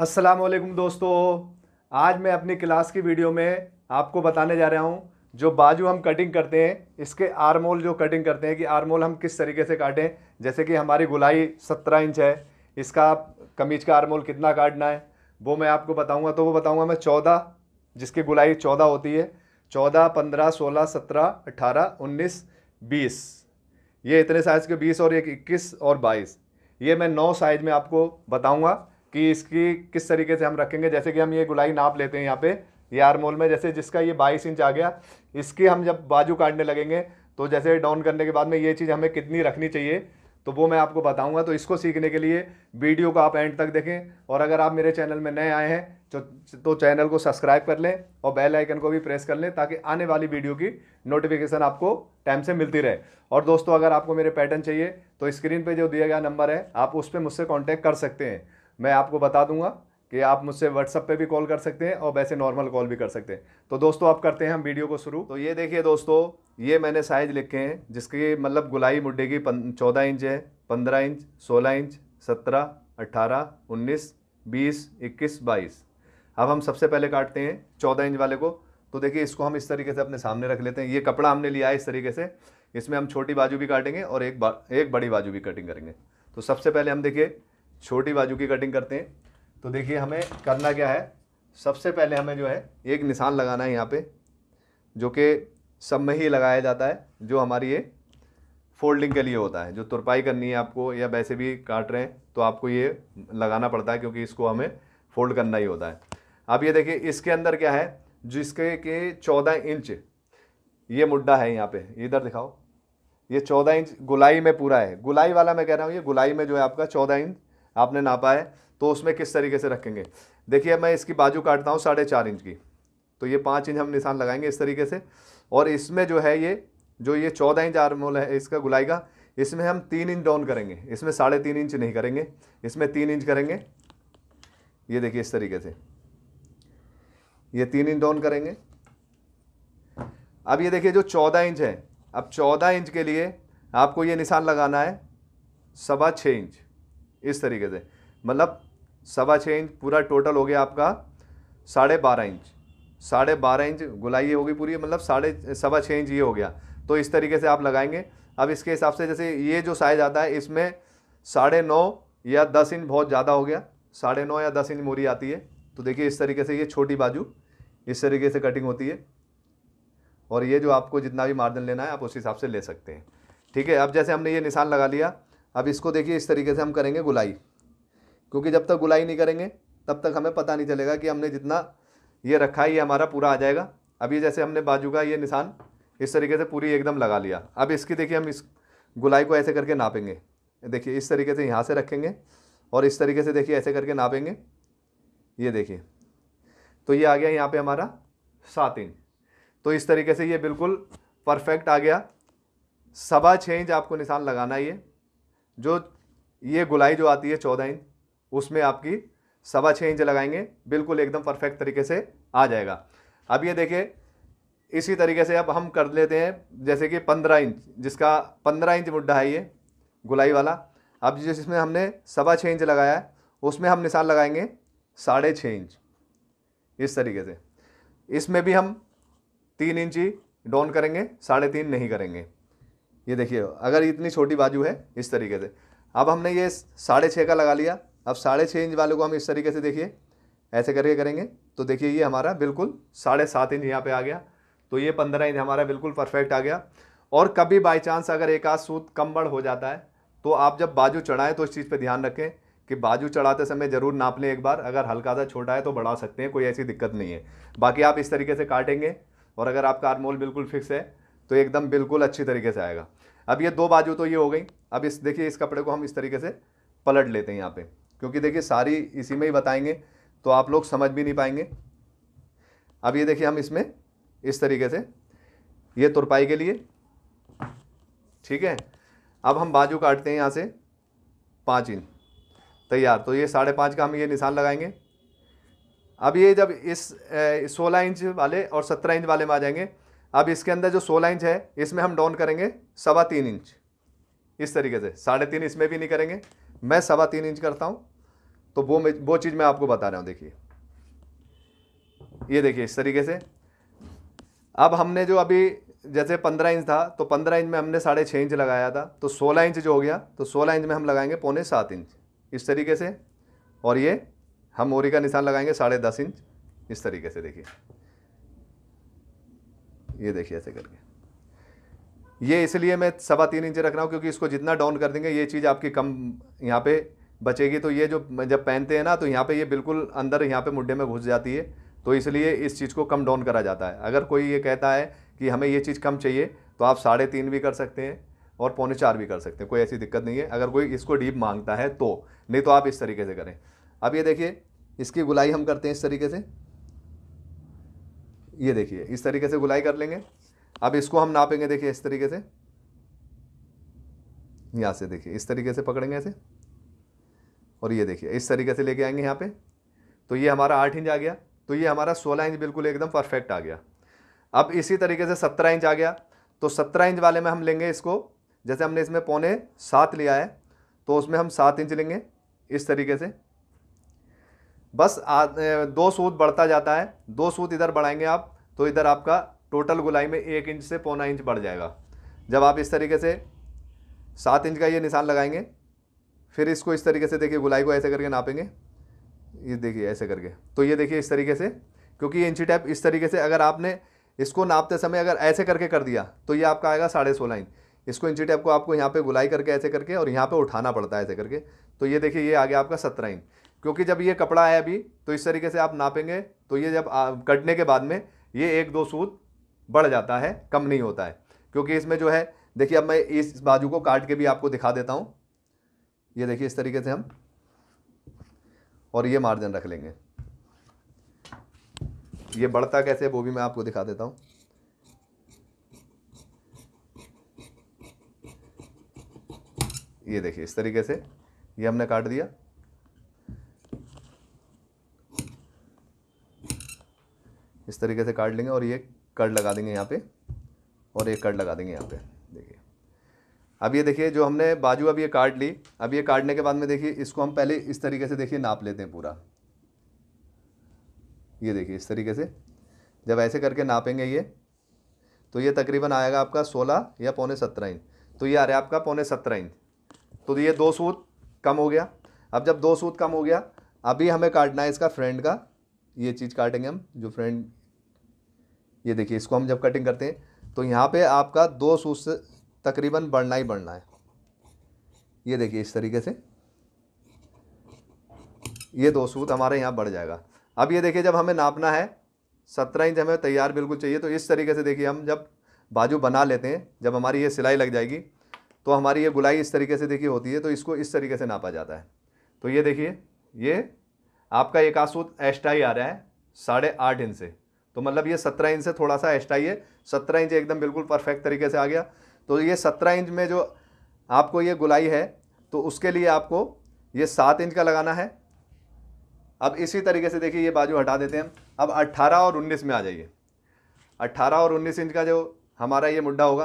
असलम दोस्तों आज मैं अपनी क्लास की वीडियो में आपको बताने जा रहा हूँ जो बाजू हम कटिंग करते हैं इसके आरमोल जो कटिंग करते हैं कि आरमोल हम किस तरीके से काटें जैसे कि हमारी गुलाई सत्रह इंच है इसका कमीज का आरमोल कितना काटना है वो मैं आपको बताऊँगा तो वो बताऊँगा मैं चौदह जिसकी गुलाई चौदह होती है चौदह पंद्रह सोलह सत्रह अट्ठारह उन्नीस बीस ये इतने साइज़ के बीस और एक इक्कीस और बाईस ये मैं नौ साइज़ में आपको बताऊँगा कि इसकी किस तरीके से हम रखेंगे जैसे कि हम ये गुलाई नाप लेते हैं यहाँ पे ये आरमोल में जैसे जिसका ये बाईस इंच आ गया इसकी हम जब बाजू काटने लगेंगे तो जैसे डाउन करने के बाद में ये चीज़ हमें कितनी रखनी चाहिए तो वो मैं आपको बताऊंगा तो इसको सीखने के लिए वीडियो को आप एंड तक देखें और अगर आप मेरे चैनल में नए आए हैं तो, तो चैनल को सब्सक्राइब कर लें और बेल आइकन को भी प्रेस कर लें ताकि आने वाली वीडियो की नोटिफिकेशन आपको टाइम से मिलती रहे और दोस्तों अगर आपको मेरे पैटर्न चाहिए तो स्क्रीन पर जो दिया गया नंबर है आप उस पर मुझसे कॉन्टैक्ट कर सकते हैं मैं आपको बता दूंगा कि आप मुझसे व्हाट्सअप पे भी कॉल कर सकते हैं और वैसे नॉर्मल कॉल भी कर सकते हैं तो दोस्तों आप करते हैं हम वीडियो को शुरू तो ये देखिए दोस्तों ये मैंने साइज लिखे हैं जिसकी मतलब गुलाई मुड्डे की चौदह इंच है पंद्रह इंच सोलह इंच सत्रह अट्ठारह उन्नीस बीस इक्कीस बाईस अब हम सबसे पहले काटते हैं चौदह इंच वाले को तो देखिए इसको हम इस तरीके से अपने सामने रख लेते हैं ये कपड़ा हमने लिया है इस तरीके से इसमें हम छोटी बाजू भी काटेंगे और एक बा एक बड़ी बाजू भी कटिंग करेंगे तो सबसे पहले हम देखिए छोटी बाजू की कटिंग करते हैं तो देखिए हमें करना क्या है सबसे पहले हमें जो है एक निशान लगाना है यहाँ पे जो कि सब में ही लगाया जाता है जो हमारी ये फोल्डिंग के लिए होता है जो तुरपाई करनी है आपको या वैसे भी काट रहे हैं तो आपको ये लगाना पड़ता है क्योंकि इसको हमें फोल्ड करना ही होता है अब ये देखिए इसके अंदर क्या है जिसके के चौदह इंच ये मुड्डा है यहाँ पे इधर दिखाओ ये चौदह इंच गुलाई में पूरा है गुलाई वाला मैं कह रहा हूँ ये गुलाई में जो है आपका चौदह इंच आपने नापा है तो उसमें किस तरीके से रखेंगे देखिए मैं इसकी बाजू काटता हूँ साढ़े चार इंच की तो ये पाँच इंच हम निशान लगाएंगे इस तरीके से और इसमें जो है ये जो ये चौदह इंच आर्मोल है इसका गुलाई का इसमें हम तीन इंच डाउन करेंगे इसमें साढ़े तीन इंच नहीं करेंगे इसमें तीन इंच करेंगे ये देखिए इस तरीके से ये तीन इंच डाउन करेंगे अब ये देखिए जो चौदह इंच है अब चौदह इंच के लिए आपको ये निशान लगाना है सवा छः इंच इस तरीके से मतलब सवा छः इंच पूरा टोटल हो गया आपका साढ़े बारह इंच साढ़े बारह इंच गुलाई होगी पूरी मतलब साढ़े सवा छः इंच ये हो गया तो इस तरीके से आप लगाएंगे अब इसके हिसाब से जैसे ये जो साइज़ आता है इसमें साढ़े नौ या दस इंच बहुत ज़्यादा हो गया साढ़े नौ या दस इंच मोरी आती है तो देखिए इस तरीके से ये छोटी बाजू इस तरीके से कटिंग होती है और ये जो आपको जितना भी मार्जिन लेना है आप उस हिसाब से ले सकते हैं ठीक है अब जैसे हमने ये निशान लगा लिया अब इसको देखिए इस तरीके से हम करेंगे गुलाई क्योंकि जब तक गुलाई नहीं करेंगे तब तक हमें पता नहीं चलेगा कि हमने जितना ये रखा है ये हमारा पूरा आ जाएगा अब ये जैसे हमने बाजू का ये निशान इस तरीके से पूरी एकदम लगा लिया अब इसकी देखिए हम इस गुलाई को ऐसे करके नापेंगे देखिए इस तरीके से यहाँ से रखेंगे और इस तरीके से देखिए ऐसे करके नापेंगे ये देखिए तो ये आ गया यहाँ पे हमारा सात इंच तो इस तरीके से ये बिल्कुल परफेक्ट आ गया सवा छः इंच आपको निशान लगाना है ये जो ये गुलाई जो आती है चौदह इंच उसमें आपकी सवा छः इंच लगाएंगे बिल्कुल एकदम परफेक्ट तरीके से आ जाएगा अब ये देखिए इसी तरीके से अब हम कर लेते हैं जैसे कि पंद्रह इंच जिसका पंद्रह इंच मुड्ढा है ये गुलाई वाला अब जिसमें हमने सवा छः इंच लगाया है उसमें हम निशान लगाएंगे साढ़े छः इंच इस तरीके से इसमें भी हम तीन इंच ही डाउन करेंगे साढ़े तीन नहीं करेंगे ये देखिए अगर इतनी छोटी बाजू है इस तरीके से अब हमने ये साढ़े छः का लगा लिया अब साढ़े छः इंच वाले को हम इस तरीके से देखिए ऐसे करके करेंगे तो देखिए ये हमारा बिल्कुल साढ़े सात इंच यहाँ पे आ गया तो ये पंद्रह इंच हमारा बिल्कुल परफेक्ट आ गया और कभी बाई चांस अगर एक आध सूत कम बड़ हो जाता है तो आप जब बाजू चढ़ाएं तो इस चीज़ पर ध्यान रखें कि बाजू चढ़ाते समय ज़रूर नाप लें एक बार अगर हल्का सा छोटा है तो बढ़ा सकते हैं कोई ऐसी दिक्कत नहीं है बाकी आप इस तरीके से काटेंगे और अगर आपका आरमोल बिल्कुल फिक्स है तो एकदम बिल्कुल अच्छी तरीके से आएगा अब ये दो बाजू तो ये हो गई अब इस देखिए इस कपड़े को हम इस तरीके से पलट लेते हैं यहाँ पे क्योंकि देखिए सारी इसी में ही बताएंगे तो आप लोग समझ भी नहीं पाएंगे अब ये देखिए हम इसमें इस तरीके से ये तुरपाई के लिए ठीक है अब हम बाजू काटते हैं यहाँ से पाँच इंच तैयार तो ये साढ़े पाँच का हम ये निशान लगाएंगे अब ये जब इस सोलह इंच वाले और सत्रह इंच वाले में आ जाएंगे अब इसके अंदर जो सोलह इंच है इसमें हम डाउन करेंगे सवा तीन इंच इस तरीके से साढ़े तीन इसमें भी नहीं करेंगे मैं सवा तीन इंच करता हूँ तो वो वो चीज़ मैं आपको बता रहा हूँ देखिए ये देखिए इस तरीके से अब हमने जो अभी जैसे पंद्रह इंच था तो पंद्रह इंच में हमने साढ़े छः इंच लगाया था तो सोलह इंच जो हो गया तो सोलह इंच में हम लगाएंगे पौने सात इंच इस तरीके से और ये हम मोरी का निशान लगाएंगे साढ़े दस इंच इस तरीके से देखिए ये देखिए ऐसे करके ये इसलिए मैं सवा तीन इंच रख रहा हूँ क्योंकि इसको जितना डाउन कर देंगे ये चीज़ आपकी कम यहाँ पे बचेगी तो ये जो जब पहनते हैं ना तो यहाँ पे ये बिल्कुल अंदर यहाँ पे मुड्ढे में घुस जाती है तो इसलिए इस चीज़ को कम डाउन करा जाता है अगर कोई ये कहता है कि हमें ये चीज़ कम चाहिए तो आप साढ़े तीन भी कर सकते हैं और पौने चार भी कर सकते हैं कोई ऐसी दिक्कत नहीं है अगर कोई इसको डीप मांगता है तो नहीं तो आप इस तरीके से करें अब ये देखिए इसकी गुलाई हम करते हैं इस तरीके से ये देखिए इस तरीके से गुलाई कर लेंगे अब इसको हम नापेंगे देखिए इस तरीके से यहाँ से देखिए इस तरीके से पकड़ेंगे ऐसे और ये देखिए इस तरीके से लेके आएंगे यहाँ पे तो ये हमारा आठ इंच आ गया तो ये हमारा सोलह इंच बिल्कुल एकदम परफेक्ट आ गया अब इसी तरीके से सत्रह इंच आ गया तो सत्रह इंच वाले में हम लेंगे इसको जैसे हमने इसमें पौने सात लिया है तो उसमें हम सात इंच लेंगे इस तरीके से बस आ, दो सूत बढ़ता जाता है दो सूत इधर बढ़ाएंगे आप तो इधर आपका टोटल गुलाई में एक इंच से पौना इंच बढ़ जाएगा जब आप इस तरीके से सात इंच का ये निशान लगाएंगे फिर इसको इस तरीके से देखिए गुलाई को ऐसे करके नापेंगे ये देखिए ऐसे करके तो ये देखिए इस तरीके से क्योंकि ये इंची टैप इस तरीके से अगर आपने इसको नापते समय अगर ऐसे करके कर दिया तो ये आपका आएगा साढ़े सोलह इंच इसको इंची टैप को आपको यहाँ पे गुलाई करके ऐसे करके और यहाँ पे उठाना पड़ता है ऐसे करके तो ये देखिए ये आ गया आपका सत्रह इंच क्योंकि जब ये कपड़ा है अभी तो इस तरीके से आप नापेंगे तो ये जब कटने के बाद में ये एक दो सूत बढ़ जाता है कम नहीं होता है क्योंकि इसमें जो है देखिए अब मैं इस बाजू को काट के भी आपको दिखा देता हूँ ये देखिए इस तरीके से हम और ये मार्जिन रख लेंगे ये बढ़ता कैसे वो भी मैं आपको दिखा देता हूँ ये देखिए इस तरीके से ये हमने काट दिया इस तरीके से काट लेंगे और ये कट लगा देंगे यहाँ पे और ये कट लगा देंगे यहाँ पे देखिए अब ये देखिए जो हमने बाजू अब ये काट ली अब ये काटने के बाद में देखिए इसको हम पहले इस तरीके से देखिए नाप लेते हैं पूरा ये देखिए इस तरीके से जब ऐसे करके नापेंगे ये तो ये तकरीबन आएगा आपका सोलह या पौने सत्रह इंच तो ये आ रहा है आपका पौने सत्रह इंच तो ये दो सूत कम हो गया अब जब दो सूत कम हो गया अभी हमें काटना है इसका फ्रेंड का ये चीज़ काटेंगे हम जो फ्रेंड ये देखिए इसको हम जब कटिंग करते हैं तो यहाँ पे आपका दो सूट से तकरीबन बढ़ना ही बढ़ना है ये देखिए इस तरीके से ये दो सूत हमारे यहाँ बढ़ जाएगा अब ये देखिए जब हमें नापना है सत्रह इंच हमें तैयार बिल्कुल चाहिए तो इस तरीके से देखिए हम जब बाजू बना लेते हैं जब हमारी ये सिलाई लग जाएगी तो हमारी ये गुलाई इस तरीके से देखिए होती है तो इसको इस तरीके से नापा जाता है तो ये देखिए ये आपका एक आसूत एक्स्ट्रा ही आ रहा है साढ़े आठ इंच से तो मतलब ये सत्रह इंच से थोड़ा सा एक्स्ट्रा ये सत्रह इंच एकदम बिल्कुल परफेक्ट तरीके से आ गया तो ये सत्रह इंच में जो आपको ये गुलाई है तो उसके लिए आपको ये सात इंच का लगाना है अब इसी तरीके से देखिए ये बाजू हटा देते हैं अब अट्ठारह और उन्नीस में आ जाइए अट्ठारह और उन्नीस इंच का जो हमारा ये मुड्ढा होगा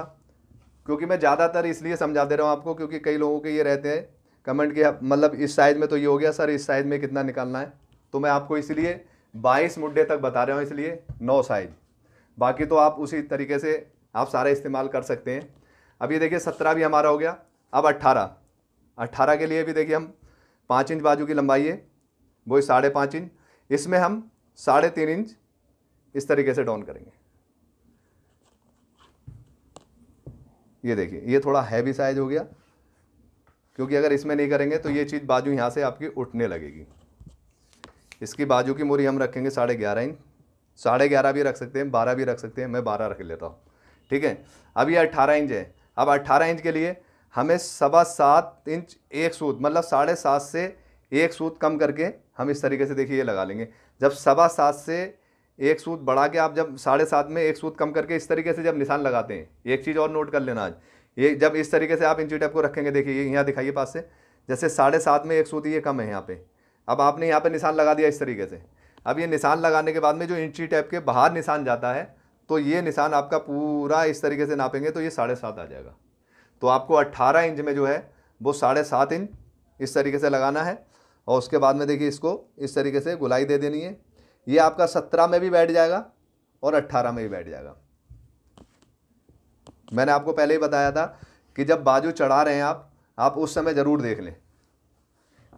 क्योंकि मैं ज़्यादातर इसलिए समझा दे रहा हूँ आपको क्योंकि कई लोगों के ये रहते हैं कमेंट के मतलब इस साइज़ में तो ये हो गया सर इस साइज़ में कितना निकालना है तो मैं आपको इसलिए बाईस मुड्ढे तक बता रहे हो इसलिए नौ साइज बाकी तो आप उसी तरीके से आप सारे इस्तेमाल कर सकते हैं अब ये देखिए सत्रह भी हमारा हो गया अब अट्ठारह अट्ठारह के लिए भी देखिए हम पाँच इंच बाजू की लंबाई है वो साढ़े पाँच इंच इसमें हम साढ़े तीन इंच इस तरीके से डाउन करेंगे ये देखिए ये थोड़ा हैवी साइज हो गया क्योंकि अगर इसमें नहीं करेंगे तो ये चीज़ बाजू यहाँ से आपकी उठने लगेगी इसकी बाजू की मूरी हम रखेंगे साढ़े ग्यारह इंच साढ़े ग्यारह भी रख सकते हैं बारह भी रख सकते हैं मैं बारह रख लेता हूँ ठीक है अब ये अट्ठारह इंच है अब अट्ठारह इंच के लिए हमें सवा सात इंच एक सूत मतलब साढ़े सात से एक सूत कम करके हम इस तरीके से देखिए ये लगा लेंगे जब सवा सात से एक सूत बढ़ा के आप जब साढ़े सात में एक सूत कम करके इस तरीके से जब निशान लगाते हैं एक चीज़ और नोट कर लेना आज ये जब इस तरीके से आप इंची टैप को रखेंगे देखिए यहाँ दिखाइए पास से जैसे साढ़े सात में एक सूत ये कम है यहाँ पे अब आपने यहाँ पर निशान लगा दिया इस तरीके से अब ये निशान लगाने के बाद में जो इंची टैप के बाहर निशान जाता है तो ये निशान आपका पूरा इस तरीके से नापेंगे तो ये साढ़े सात आ जाएगा तो आपको अट्ठारह इंच में जो है वो साढ़े सात इंच इस तरीके से लगाना है और उसके बाद में देखिए इसको इस तरीके से गुलाई दे देनी है ये आपका सत्रह में भी बैठ जाएगा और अट्ठारह में भी बैठ जाएगा मैंने आपको पहले ही बताया था कि जब बाजू चढ़ा रहे हैं आप आप उस समय ज़रूर देख लें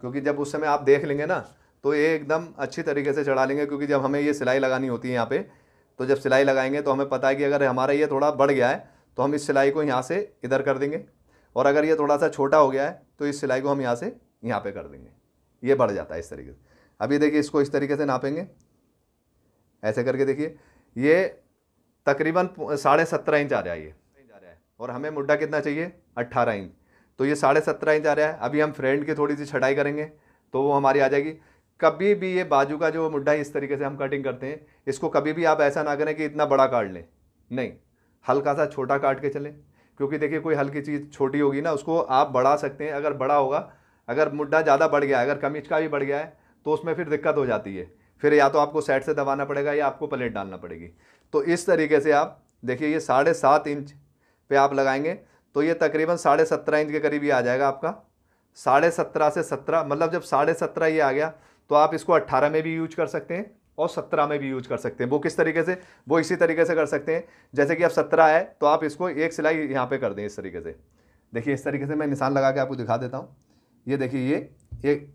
क्योंकि जब उस समय आप देख लेंगे ना तो ये एकदम अच्छी तरीके से चढ़ा लेंगे क्योंकि जब हमें ये सिलाई लगानी होती है यहाँ पे तो जब सिलाई लगाएंगे तो हमें पता है कि अगर हमारा ये थोड़ा बढ़ गया है तो हम इस सिलाई को यहाँ से इधर कर देंगे और अगर ये थोड़ा सा छोटा हो गया है तो इस सिलाई को हम यहाँ से यहाँ पर कर देंगे ये बढ़ जाता है इस तरीके से अभी देखिए इसको इस तरीके से नापेंगे ऐसे करके देखिए ये तकरीबन साढ़े सत्रह इंच आ रहा है ये और हमें मुड्ढा कितना चाहिए अट्ठारह इंच तो ये साढ़े सत्रह इंच आ रहा है अभी हम फ्रेंड की थोड़ी सी छटाई करेंगे तो वो हमारी आ जाएगी कभी भी ये बाजू का जो मुड्ढा इस तरीके से हम कटिंग करते हैं इसको कभी भी आप ऐसा ना करें कि इतना बड़ा काट लें नहीं हल्का सा छोटा काट के चलें क्योंकि देखिए कोई हल्की चीज़ छोटी होगी ना उसको आप बढ़ा सकते हैं अगर बड़ा होगा अगर मुड्ढा ज़्यादा बढ़ गया है अगर कमीज का भी बढ़ गया है तो उसमें फिर दिक्कत हो जाती है फिर या तो आपको सेट से दबाना पड़ेगा या आपको प्लेट डालना पड़ेगी तो इस तरीके से आप देखिए ये साढ़े सात इंच पे आप लगाएंगे तो ये तकरीबन साढ़े सत्रह इंच के करीब ये आ जाएगा आपका साढ़े सत्रह से सत्रह मतलब जब साढ़े सत्रह ये आ गया तो आप इसको अट्ठारह में भी यूज कर सकते हैं और सत्रह में भी यूज कर सकते हैं वो किस तरीके से वो इसी तरीके से कर सकते हैं जैसे कि अब सत्रह है तो आप इसको एक सिलाई यहाँ पर कर दें इस तरीके से देखिए इस तरीके से मैं निशान लगा के आपको दिखा देता हूँ ये देखिए ये एक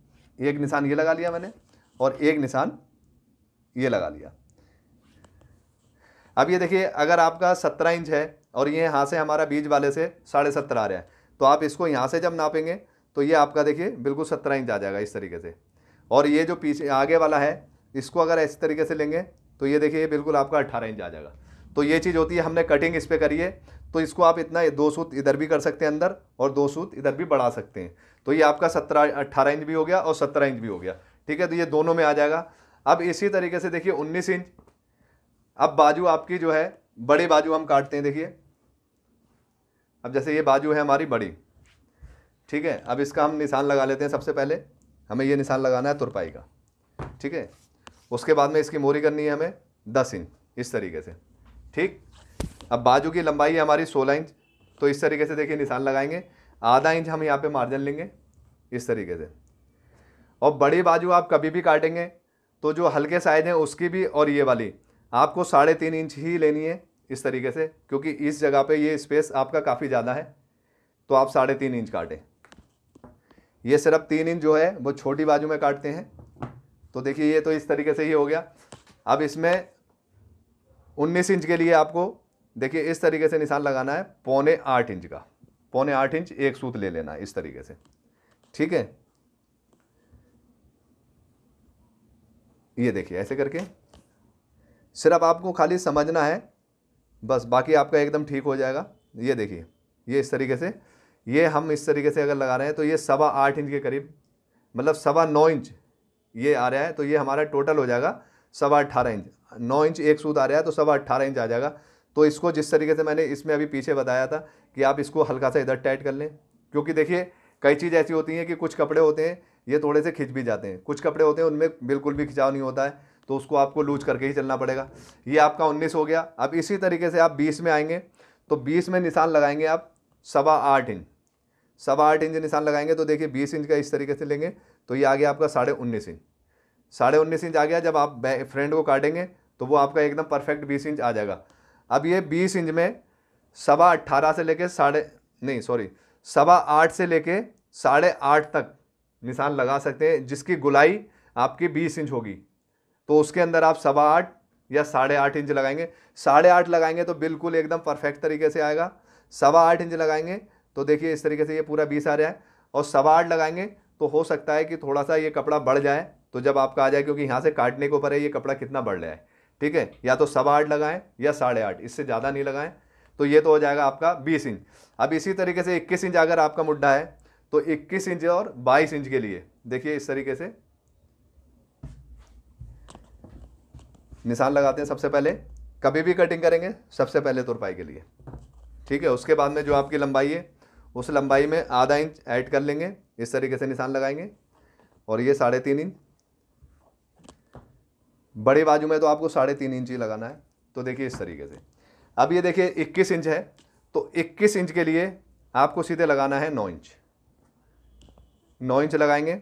एक निशान ये लगा लिया मैंने और एक निशान ये लगा लिया अब ये देखिए अगर आपका सत्रह इंच है और ये यहाँ से हमारा बीज वाले से साढ़े सत्तर आ रहा है तो आप इसको यहाँ से जब नापेंगे तो ये आपका देखिए बिल्कुल सत्रह इंच आ जाएगा इस तरीके से और ये जो पीछे आगे वाला है इसको अगर इस तरीके से लेंगे तो ये देखिए ये बिल्कुल आपका अट्ठारह इंच आ जाएगा तो ये चीज़ होती है हमने कटिंग इस पर करी है तो इसको आप इतना दो सूत इधर भी कर सकते हैं अंदर और दो सूत इधर भी बढ़ा सकते हैं तो ये आपका सत्रह अट्ठारह इंच भी हो गया और सत्रह इंच भी हो गया ठीक है तो ये दोनों में आ जाएगा अब इसी तरीके से देखिए उन्नीस इंच अब बाजू आपकी जो है बड़े बाजू हम काटते हैं देखिए अब जैसे ये बाजू है हमारी बड़ी ठीक है अब इसका हम निशान लगा लेते हैं सबसे पहले हमें ये निशान लगाना है तुरपाई का ठीक है उसके बाद में इसकी मोरी करनी है हमें दस इंच इस तरीके से ठीक अब बाजू की लंबाई है हमारी सोलह इंच तो इस तरीके से देखिए निशान लगाएंगे आधा इंच हम यहाँ पे मार्जिन लेंगे इस तरीके से और बड़ी बाजू आप कभी भी काटेंगे तो जो हल्के साइज हैं उसकी भी और ये वाली आपको साढ़े तीन इंच ही लेनी है इस तरीके से क्योंकि इस जगह पे ये स्पेस आपका काफ़ी ज़्यादा है तो आप साढ़े तीन इंच काटें ये सिर्फ तीन इंच जो है वो छोटी बाजू में काटते हैं तो देखिए ये तो इस तरीके से ही हो गया अब इसमें उन्नीस इंच के लिए आपको देखिए इस तरीके से निशान लगाना है पौने आठ इंच का पौने आठ इंच एक सूत ले लेना इस तरीके से ठीक है ये देखिए ऐसे करके सिर्फ आपको खाली समझना है बस बाकी आपका एकदम ठीक हो जाएगा ये देखिए ये इस तरीके से ये हम इस तरीके से अगर लगा रहे हैं तो ये सवा आठ इंच के करीब मतलब सवा नौ इंच ये आ रहा है तो ये हमारा टोटल हो जाएगा सवा अट्ठारह इंच नौ इंच एक सूद आ रहा है तो सवा अट्ठारह इंच आ जाएगा तो इसको जिस तरीके से मैंने इसमें अभी पीछे बताया था कि आप इसको हल्का सा इधर टाइट कर लें क्योंकि देखिए कई चीज़ ऐसी होती हैं कि कुछ कपड़े होते हैं ये थोड़े से खिंच भी जाते हैं कुछ कपड़े होते हैं उनमें बिल्कुल भी खिंचाव नहीं होता है तो उसको आपको लूज करके ही चलना पड़ेगा ये आपका उन्नीस हो गया अब इसी तरीके से आप बीस में आएंगे तो बीस में निशान लगाएंगे आप सवा आठ इंच सवा आठ इंच निशान लगाएंगे तो देखिए बीस इंच का इस तरीके से लेंगे तो ये आ गया आपका साढ़े उन्नीस इंच साढ़े उन्नीस इंच आ गया जब आप फ्रेंड को काटेंगे तो वो आपका एकदम परफेक्ट बीस इंच आ जाएगा अब ये बीस इंच में सवा अट्ठारह से लेकर साढ़े नहीं सॉरी सवा आठ से लेके साढ़े आठ तक निशान लगा सकते हैं जिसकी गुलाई आपकी बीस इंच होगी तो उसके अंदर आप सवा आठ या साढ़े आठ इंच लगाएंगे साढ़े आठ लगाएंगे तो बिल्कुल एकदम परफेक्ट तरीके से आएगा सवा आठ इंच लगाएंगे तो देखिए इस तरीके से ये पूरा बीस आ रहा है और सवा आठ लगाएंगे तो हो सकता है कि थोड़ा सा ये कपड़ा बढ़ जाए तो जब आपका आ जाए क्योंकि यहाँ से काटने के ऊपर है ये कपड़ा कितना बढ़ रहा है ठीक है या तो सवा आठ लगाएं या साढ़े आठ इससे ज़्यादा नहीं लगाएं तो ये तो हो जाएगा आपका बीस इंच अब इसी तरीके से इक्कीस इंच अगर आपका मुड्ढा है तो इक्कीस इंच और बाईस इंच के लिए देखिए इस तरीके से मिसाल लगाते हैं सबसे पहले कभी भी कटिंग करेंगे सबसे पहले तुरपाई के लिए ठीक है उसके बाद में जो आपकी लंबाई है उस लंबाई में आधा इंच ऐड कर लेंगे इस तरीके से निशान लगाएंगे और ये साढ़े तीन इंच बड़ी बाजू में तो आपको साढ़े तीन इंच ही लगाना है तो देखिए इस तरीके से अब ये देखिए इक्कीस इंच है तो इक्कीस इंच के लिए आपको सीधे लगाना है नौ इंच नौ इंच लगाएंगे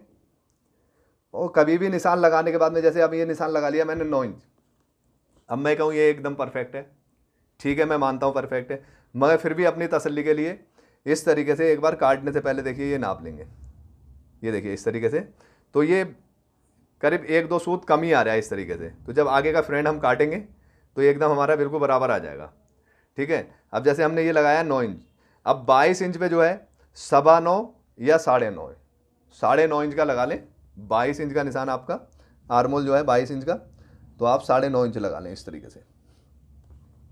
और कभी भी निशान लगाने के बाद में जैसे अब ये निशान लगा लिया मैंने नौ इंच अब मैं कहूँ ये एकदम परफेक्ट है ठीक है मैं मानता हूँ परफेक्ट है मगर फिर भी अपनी तसल्ली के लिए इस तरीके से एक बार काटने से पहले देखिए ये नाप लेंगे ये देखिए इस तरीके से तो ये करीब एक दो सूत कम ही आ रहा है इस तरीके से तो जब आगे का फ्रेंड हम काटेंगे तो एकदम हमारा बिल्कुल बराबर आ जाएगा ठीक है अब जैसे हमने ये लगाया नौ इंच अब बाईस इंच पे जो है सवा नौ या साढ़े नौ साढ़े नौ इंच का लगा लें बाईस इंच का निशान आपका आरमोल जो है बाईस इंच का तो आप साढ़े नौ इंच लगा लें इस तरीके से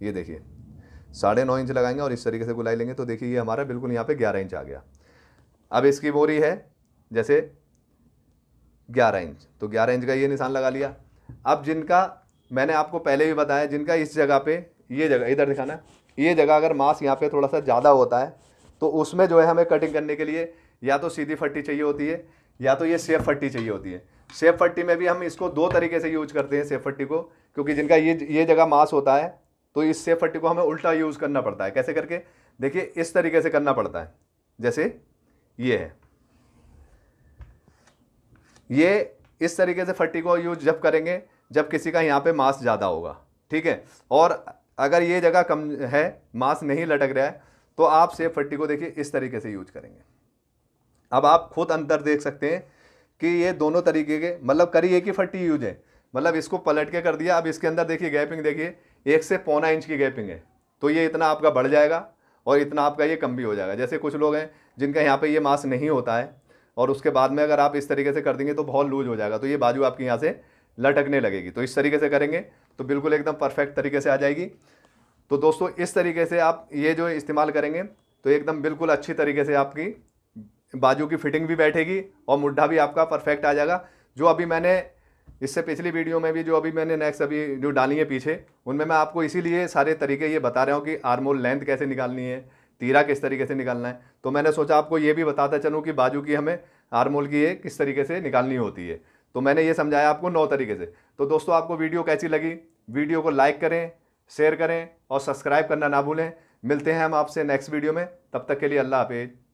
ये देखिए साढ़े नौ इंच लगाएंगे और इस तरीके से गुलाई लेंगे तो देखिए ये हमारा बिल्कुल यहाँ पे ग्यारह इंच आ गया अब इसकी बोरी है जैसे ग्यारह इंच तो ग्यारह इंच का ये निशान लगा लिया अब जिनका मैंने आपको पहले भी बताया जिनका इस जगह पर ये जगह इधर दिखाना ये जगह अगर मास यहाँ पे थोड़ा सा ज़्यादा होता है तो उसमें जो है हमें कटिंग करने के लिए या तो सीधी फट्टी चाहिए होती है या तो ये सेफ फट्टी चाहिए होती है सेफ फट्टी में भी हम इसको दो तरीके से यूज करते हैं सेफ फट्टी को क्योंकि जिनका ये ये जगह मास होता है तो इस सेफ फट्टी को हमें उल्टा यूज़ करना पड़ता है कैसे करके देखिए इस तरीके से करना पड़ता है जैसे ये है ये इस तरीके से फट्टी को यूज जब करेंगे जब किसी का यहाँ पे मास ज़्यादा होगा ठीक है और अगर ये जगह कम है मास नहीं लटक रहा है तो आप सेफ फट्टी को देखिए इस तरीके से यूज करेंगे अब आप खुद अंतर देख सकते हैं कि ये दोनों तरीके के मतलब करी एक ही फट्टी यूज है मतलब इसको पलट के कर दिया अब इसके अंदर देखिए गैपिंग देखिए एक से पौना इंच की गैपिंग है तो ये इतना आपका बढ़ जाएगा और इतना आपका ये कम भी हो जाएगा जैसे कुछ लोग हैं जिनका यहाँ पे ये मास नहीं होता है और उसके बाद में अगर आप इस तरीके से कर देंगे तो बहुत लूज हो जाएगा तो ये बाजू आपके यहाँ से लटकने लगेगी तो इस तरीके से करेंगे तो बिल्कुल एकदम परफेक्ट तरीके से आ जाएगी तो दोस्तों इस तरीके से आप ये जो इस्तेमाल करेंगे तो एकदम बिल्कुल अच्छी तरीके से आपकी बाजू की फिटिंग भी बैठेगी और मुड्ढा भी आपका परफेक्ट आ जाएगा जो अभी मैंने इससे पिछली वीडियो में भी जो अभी मैंने नेक्स्ट अभी जो डाली है पीछे उनमें मैं आपको इसीलिए सारे तरीके ये बता रहा हूँ कि आर्मोल लेंथ कैसे निकालनी है तीरा किस तरीके से निकालना है तो मैंने सोचा आपको ये भी बताता चलूँ कि बाजू की हमें आर्मोल की ये किस तरीके से निकालनी होती है तो मैंने ये समझाया आपको नौ तरीके से तो दोस्तों आपको वीडियो कैसी लगी वीडियो को लाइक करें शेयर करें और सब्सक्राइब करना ना भूलें मिलते हैं हम आपसे नेक्स्ट वीडियो में तब तक के लिए अल्लाह हाफिज़